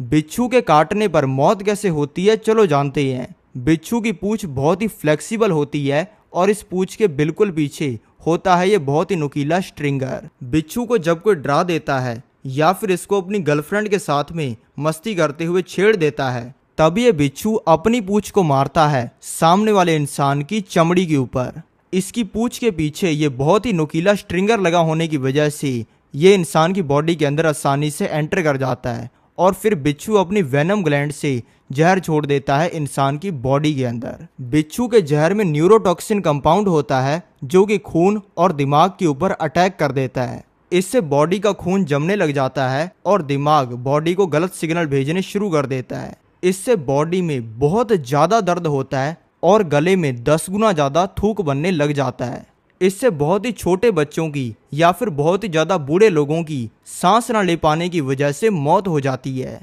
बिच्छू के काटने पर मौत कैसे होती है चलो जानते हैं बिच्छू की पूछ बहुत ही फ्लेक्सिबल होती है और इस पूछ के बिल्कुल पीछे होता है ये बहुत ही नुकीला स्ट्रिंगर बिच्छू को जब कोई डरा देता है या फिर इसको अपनी गर्लफ्रेंड के साथ में मस्ती करते हुए छेड़ देता है तब ये बिच्छू अपनी पूछ को मारता है सामने वाले इंसान की चमड़ी के ऊपर इसकी पूछ के पीछे ये बहुत ही नुकीला स्ट्रिंगर लगा होने की वजह से ये इंसान की बॉडी के अंदर आसानी से एंटर कर जाता है और फिर बिच्छू अपनी वेनम ग्लैंड से जहर छोड़ देता है इंसान की बॉडी के अंदर बिच्छू के जहर में न्यूरोटॉक्सिन कंपाउंड होता है जो कि खून और दिमाग के ऊपर अटैक कर देता है इससे बॉडी का खून जमने लग जाता है और दिमाग बॉडी को गलत सिग्नल भेजने शुरू कर देता है इससे बॉडी में बहुत ज़्यादा दर्द होता है और गले में दस गुना ज़्यादा थूक बनने लग जाता है इससे बहुत ही छोटे बच्चों की या फिर बहुत ही ज़्यादा बूढ़े लोगों की सांस ना ले पाने की वजह से मौत हो जाती है